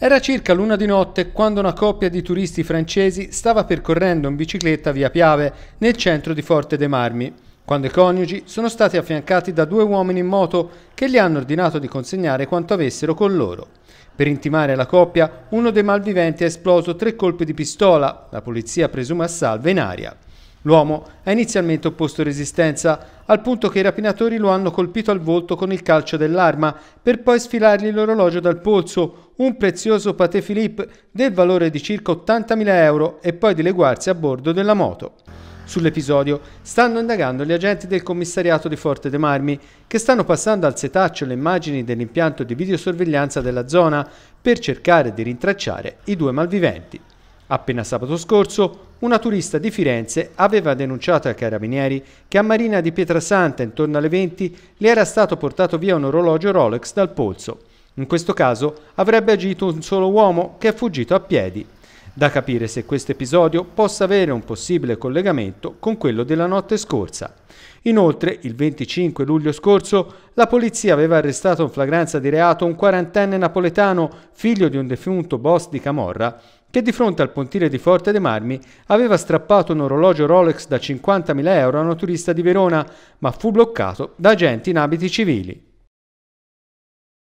Era circa l'una di notte quando una coppia di turisti francesi stava percorrendo in bicicletta via Piave nel centro di Forte dei Marmi, quando i coniugi sono stati affiancati da due uomini in moto che gli hanno ordinato di consegnare quanto avessero con loro. Per intimare la coppia, uno dei malviventi ha esploso tre colpi di pistola, la polizia presuma a salve in aria. L'uomo ha inizialmente opposto resistenza, al punto che i rapinatori lo hanno colpito al volto con il calcio dell'arma, per poi sfilargli l'orologio dal polso, un prezioso Paté Philippe del valore di circa 80.000 euro e poi dileguarsi a bordo della moto. Sull'episodio stanno indagando gli agenti del commissariato di Forte de Marmi, che stanno passando al setaccio le immagini dell'impianto di videosorveglianza della zona per cercare di rintracciare i due malviventi. Appena sabato scorso, una turista di Firenze aveva denunciato ai carabinieri che a Marina di Pietrasanta, intorno alle 20, le era stato portato via un orologio Rolex dal polso. In questo caso avrebbe agito un solo uomo che è fuggito a piedi da capire se questo episodio possa avere un possibile collegamento con quello della notte scorsa. Inoltre, il 25 luglio scorso, la polizia aveva arrestato in flagranza di reato un quarantenne napoletano, figlio di un defunto boss di Camorra, che di fronte al pontile di Forte dei Marmi aveva strappato un orologio Rolex da 50.000 euro a una turista di Verona, ma fu bloccato da agenti in abiti civili.